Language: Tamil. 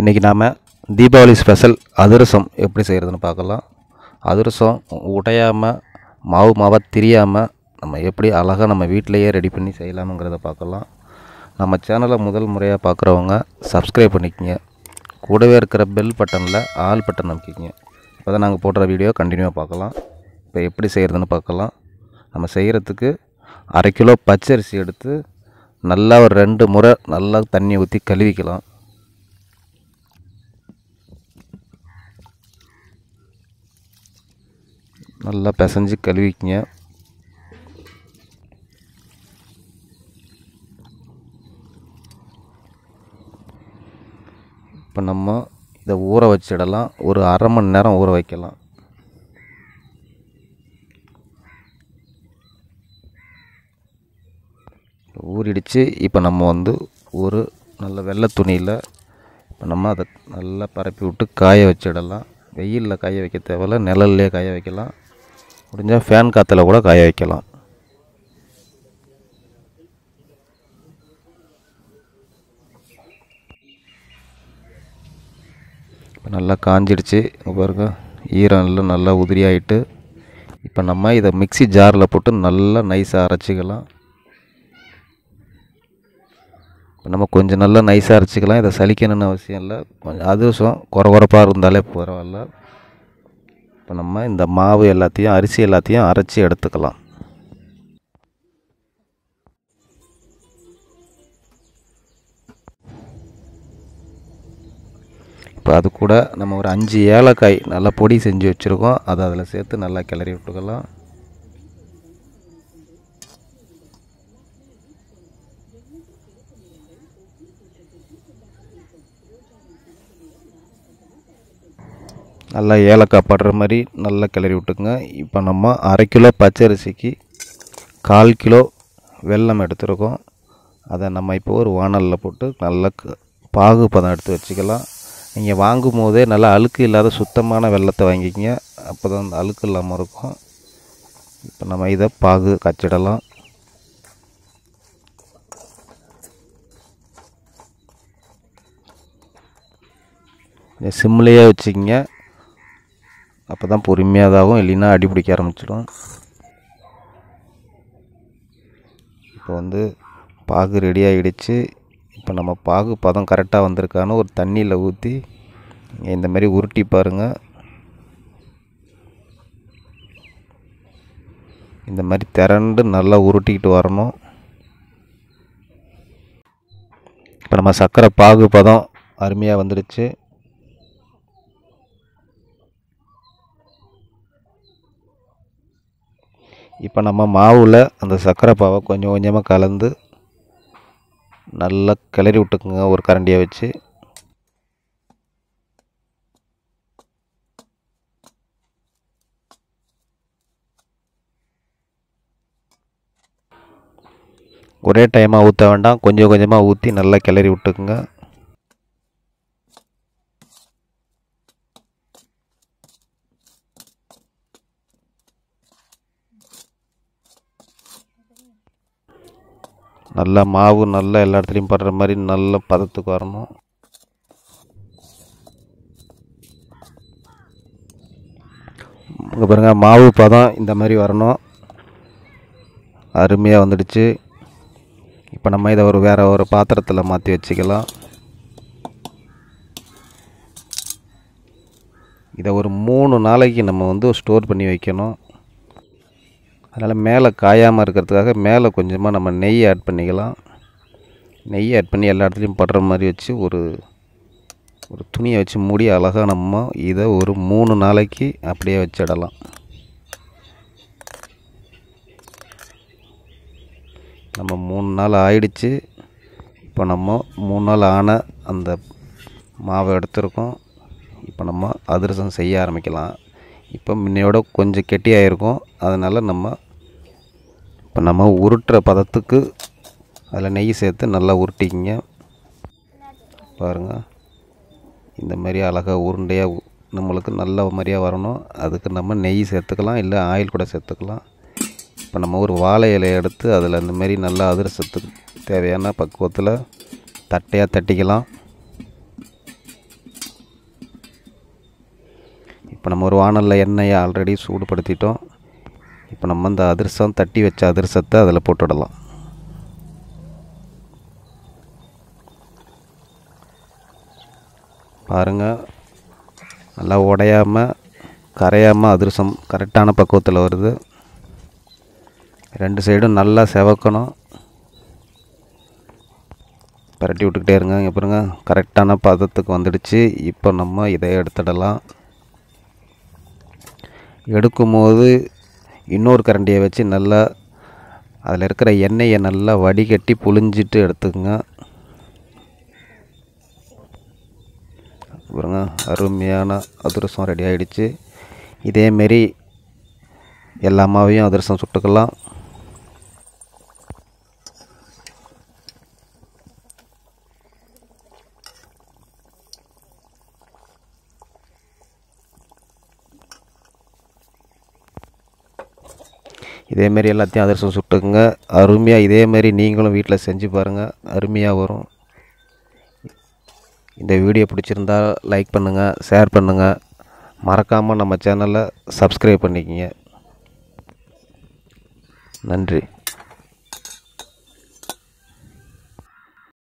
இன்றைக்கி நாம் தீபாவளி ஸ்பெஷல் அதிரசம் எப்படி செய்கிறதுன்னு பார்க்கலாம் அதிரசம் உடையாமல் மாவு மாவாக திரியாமல் நம்ம எப்படி அழகாக நம்ம வீட்டிலையே ரெடி பண்ணி செய்யலாமுங்கிறத பார்க்கலாம் நம்ம சேனலை முதல் முறையாக பார்க்குறவங்க சப்ஸ்கிரைப் பண்ணிக்கோங்க கூடவே இருக்கிற பெல் பட்டனில் ஆல் பட்டன் அமைக்கிங்க இப்போ தான் நாங்கள் போடுற வீடியோ கண்டினியூவாக பார்க்கலாம் இப்போ எப்படி செய்கிறதுன்னு பார்க்கலாம் நம்ம செய்கிறதுக்கு அரை கிலோ பச்சரிசி எடுத்து நல்லா ஒரு ரெண்டு முறை நல்லா தண்ணி ஊற்றி கழுவிக்கலாம் நல்லா பிசைஞ்சு கழுவிக்குங்க இப்போ நம்ம இதை ஊற வச்சிடலாம் ஒரு அரை மணி நேரம் ஊற வைக்கலாம் ஊறிடுச்சு இப்போ நம்ம வந்து ஒரு நல்ல வெள்ளை துணியில் இப்போ நம்ம அதை நல்லா பரப்பி விட்டு காய வச்சிடலாம் வெயிலில் காய வைக்க தேவையில்ல நிழல்லே காய வைக்கலாம் முடிஞ்சால் ஃபேன் காற்றுல கூட காய வைக்கலாம் இப்போ நல்லா காஞ்சிடுச்சு பாருங்க ஈரம் நல்லா நல்லா உதிரியாயிட்டு இப்போ நம்ம இதை மிக்சி ஜாரில் போட்டு நல்லா நைஸாக அரைச்சிக்கலாம் இப்போ நம்ம கொஞ்சம் நல்லா நைஸாக அரைச்சிக்கலாம் இதை சலிக்கணும்னு அவசியம் இல்லை கொஞ்சம் அதிர்சம் குறை குறைப்பாக இருந்தாலே பரவாயில்ல இப்போ நம்ம இந்த மாவு எல்லாத்தையும் அரிசி எல்லாத்தையும் அரைச்சி எடுத்துக்கலாம் இப்போ அது கூட நம்ம ஒரு அஞ்சு ஏலக்காய் நல்லா பொடி செஞ்சு வச்சுருக்கோம் அதை அதில் சேர்த்து நல்லா கிளறி விட்டுக்கலாம் நல்லா ஏலக்காய் படுற மாதிரி நல்லா கிளறி விட்டுக்குங்க இப்போ நம்ம அரை கிலோ பச்சரிசிக்கு கால் கிலோ வெல்லம் எடுத்துருக்கோம் அதை நம்ம இப்போ ஒரு வானலில் போட்டு நல்லா பாகு பதம் எடுத்து வச்சுக்கலாம் நீங்கள் வாங்கும் போதே நல்லா அழுக்கு இல்லாத சுத்தமான வெள்ளத்தை வாங்கிக்கிங்க அப்போ தான் அந்த அழுக்கு இல்லாமல் இருக்கும் இப்போ நம்ம இதை பாகு கச்சிடலாம் சிம்லேயே வச்சுக்கிங்க அப்போ தான் பொறுமையாக இல்லைன்னா அடிப்பிடிக்க ஆரம்பிச்சிடும் இப்போ வந்து பாகு ரெடி ஆகிடுச்சு இப்போ நம்ம பாகு பதம் கரெக்டாக வந்திருக்கான்னு ஒரு தண்ணியில் ஊற்றி இந்த மாதிரி உருட்டி பாருங்கள் இந்த மாதிரி திரண்டு நல்லா உருட்டிக்கிட்டு வரணும் இப்போ நம்ம சர்க்கரை பாகு பதம் அருமையாக வந்துடுச்சு இப்போ நம்ம மாவில் அந்த சர்க்கரை பாவை கொஞ்சம் கொஞ்சமாக கலந்து நல்லா கிளறி விட்டுக்குங்க ஒரு கரண்டியை வச்சு ஒரே டைமாக ஊற்ற வேண்டாம் கொஞ்சம் கொஞ்சமாக ஊற்றி நல்லா கிளறி விட்டுக்குங்க நல்லா மாவு நல்லா எல்லா இடத்துலையும் படுற மாதிரி நல்ல பதத்துக்கு வரணும் இங்கே பாருங்கள் மாவு பதம் இந்த மாதிரி வரணும் அருமையாக வந்துடுச்சு இப்போ நம்ம இதை ஒரு வேறு ஒரு பாத்திரத்தில் மாற்றி வச்சுக்கலாம் இதை ஒரு மூணு நாளைக்கு நம்ம வந்து ஸ்டோர் பண்ணி வைக்கணும் அதனால் மேலே காயாமல் இருக்கிறதுக்காக மேலே கொஞ்சமாக நம்ம நெய் ஆட் பண்ணிக்கலாம் நெய் ஆட் பண்ணி எல்லா இடத்துலையும் படுற மாதிரி வச்சு ஒரு ஒரு துணியை வச்சு மூடி அழகாக நம்ம இதை ஒரு மூணு நாளைக்கு அப்படியே வச்சிடலாம் நம்ம மூணு நாள் ஆயிடுச்சு இப்போ நம்ம மூணு நாள் ஆன அந்த மாவை எடுத்திருக்கோம் இப்போ நம்ம அதிரசம் செய்ய ஆரம்பிக்கலாம் இப்போ முன்னையோட கொஞ்சம் கெட்டியாகிருக்கும் அதனால் நம்ம இப்போ நம்ம உருட்டுற பதத்துக்கு அதில் நெய் சேர்த்து நல்லா உருட்டிக்கிங்க பாருங்கள் இந்த மாதிரி அழகாக உருண்டையாக நம்மளுக்கு நல்ல மாதிரியாக வரணும் அதுக்கு நம்ம நெய் சேர்த்துக்கலாம் இல்லை ஆயில் கூட சேர்த்துக்கலாம் இப்போ நம்ம ஒரு வாழை இலையை எடுத்து அதில் இந்த மாதிரி நல்லா அதிரசத்துக்கு தேவையான பக்குவத்தில் தட்டையாக தட்டிக்கலாம் இப்போ நம்ம ஒரு வானலில் எண்ணெயை ஆல்ரெடி சூடுபடுத்திட்டோம் இப்போ நம்ம இந்த அதிர்சம் தட்டி வச்ச அதிர்சத்தை அதில் போட்டுடலாம் பாருங்கள் நல்லா உடையாமல் கரையாமல் அதிர்சம் கரெக்டான பக்குவத்தில் வருது ரெண்டு சைடும் நல்லா செவக்கணும் பரட்டி விட்டுக்கிட்டே இருங்க இங்கே பாருங்கள் கரெக்டான பதத்துக்கு வந்துடுச்சு இப்போ நம்ம இதை எடுத்துடலாம் எடுக்கும்போது இன்னொரு கரண்டியை வச்சு நல்லா அதில் இருக்கிற எண்ணெயை நல்லா வடிகட்டி புழிஞ்சிட்டு எடுத்துக்கோங்க பாருங்க அருமையான அதிரசம் ரெடி ஆகிடுச்சு இதேமாரி எல்லா மாவையும் அதிரசம் சுட்டுக்கலாம் இதேமாரி எல்லாத்தையும் அதிரசம் சுட்டுக்குங்க அருமையாக இதேமாரி நீங்களும் வீட்டில் செஞ்சு பாருங்கள் அருமையாக வரும் இந்த வீடியோ பிடிச்சிருந்தால் லைக் பண்ணுங்கள் ஷேர் பண்ணுங்கள் மறக்காமல் நம்ம சேனலை சப்ஸ்கிரைப் பண்ணிக்கிங்க நன்றி